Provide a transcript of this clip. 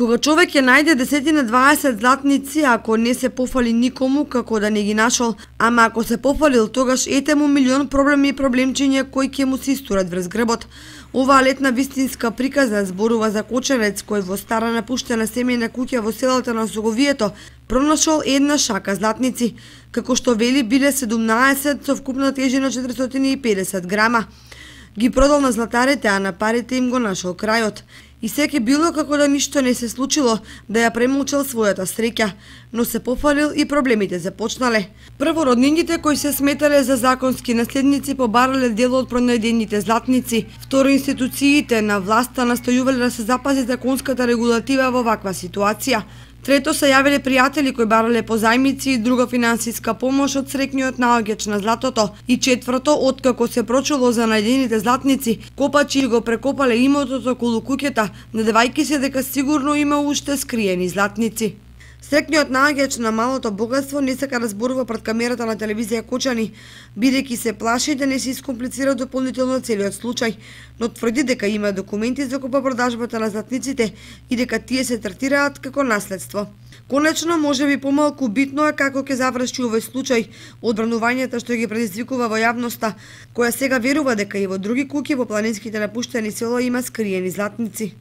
Кога човек ќе најде 10 на 20 златници, ако не се пофали никому како да не ги нашол, ама ако се пофалил, тогаш ете му милион проблеми и проблемчиња кои ќе му се истурат врз гребот. Оваа летна вистинска приказа зборува за коченец кој во стара напуштена семејна куќа во селата на Соговието пронашол една шака златници, како што вели биле 17 со вкупна тежина 450 грама. Ги продал на златарите, а на парите им го нашол крајот. И секе било како да ништо не се случило, да ја премолчал својата среќа, но се пофалил и проблемите започнале. роднините кои се сметале за законски наследници побарале дел од пронајдените златници. Второ институциите на власта настојувале да се запази законската регулатива во ваква ситуација. Трето се јавиле пријатели кои барале позајмици и друга финансиска помош од срекниот наоѓач на златото. И четврто, откако се прочуло за најдените златници, копачи го прекопале имотот околу куќета, надевајки се дека сигурно има уште скриени златници. Срекниот наоѓач на малото богатство не сака да зборува пред камерата на телевизија Кочани, бидејќи се плаши да не се искомплицира дополнително целиот случај, но тврди дека има документи за купа продажбата на затниците и дека тие се третираат како наследство. Конечно, може би помалку битно е како ќе заврши овој случај, одбранувањето што ги предизвикува во јавноста, која сега верува дека и во други куќи во планинските напуштени села има скриени златници.